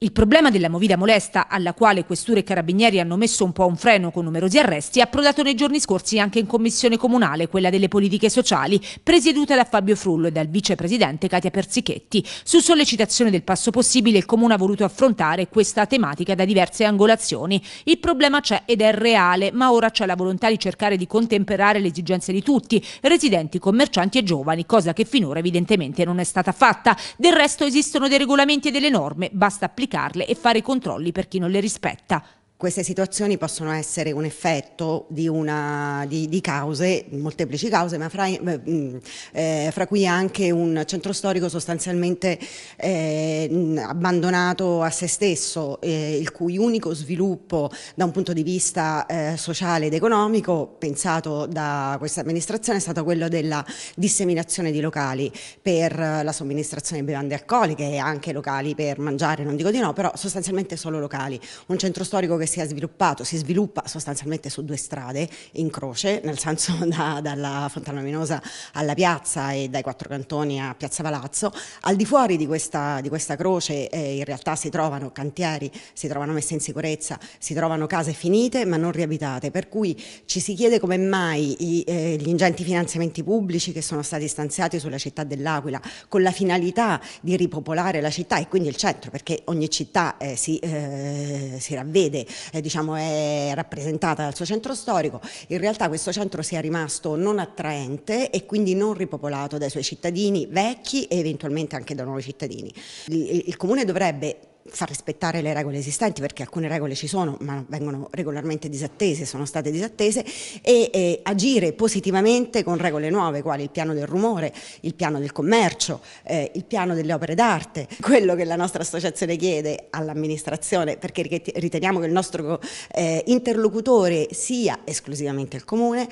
Il problema della movida molesta, alla quale questure e carabinieri hanno messo un po' un freno con numerosi arresti, è approdato nei giorni scorsi anche in commissione comunale, quella delle politiche sociali, presieduta da Fabio Frullo e dal vicepresidente Katia Persichetti. Su sollecitazione del passo possibile, il comune ha voluto affrontare questa tematica da diverse angolazioni. Il problema c'è ed è reale, ma ora c'è la volontà di cercare di contemperare le esigenze di tutti, residenti, commercianti e giovani, cosa che finora evidentemente non è stata fatta. Del resto esistono dei regolamenti e delle norme, basta applicare applicarle e fare controlli per chi non le rispetta queste situazioni possono essere un effetto di, una, di, di cause, molteplici cause, ma fra, eh, mm, eh fra, cui anche un centro storico sostanzialmente eh, mm, abbandonato a se stesso, eh, il cui unico sviluppo da un punto di vista eh, sociale ed economico pensato da questa amministrazione è stato quello della disseminazione di locali per la somministrazione di bevande alcoliche e anche locali per mangiare, non dico di no, però sostanzialmente solo locali. Un centro storico che si è sviluppato si sviluppa sostanzialmente su due strade in croce, nel senso da, dalla Fontana Minosa alla piazza e dai quattro cantoni a Piazza Palazzo. Al di fuori di questa, di questa croce eh, in realtà si trovano cantieri, si trovano messe in sicurezza, si trovano case finite ma non riabitate, per cui ci si chiede come mai i, eh, gli ingenti finanziamenti pubblici che sono stati stanziati sulla città dell'Aquila con la finalità di ripopolare la città e quindi il centro, perché ogni città eh, si, eh, si ravvede eh, diciamo, è rappresentata dal suo centro storico, in realtà questo centro sia rimasto non attraente e quindi non ripopolato dai suoi cittadini vecchi e eventualmente anche da nuovi cittadini. il, il comune dovrebbe far rispettare le regole esistenti, perché alcune regole ci sono, ma vengono regolarmente disattese, sono state disattese, e, e agire positivamente con regole nuove, quali il piano del rumore, il piano del commercio, eh, il piano delle opere d'arte. Quello che la nostra associazione chiede all'amministrazione, perché riteniamo che il nostro eh, interlocutore sia esclusivamente il comune,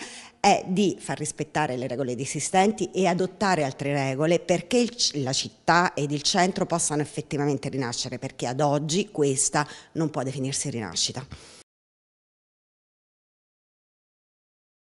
è di far rispettare le regole esistenti e adottare altre regole perché il, la città ed il centro possano effettivamente rinascere, perché ad oggi questa non può definirsi rinascita.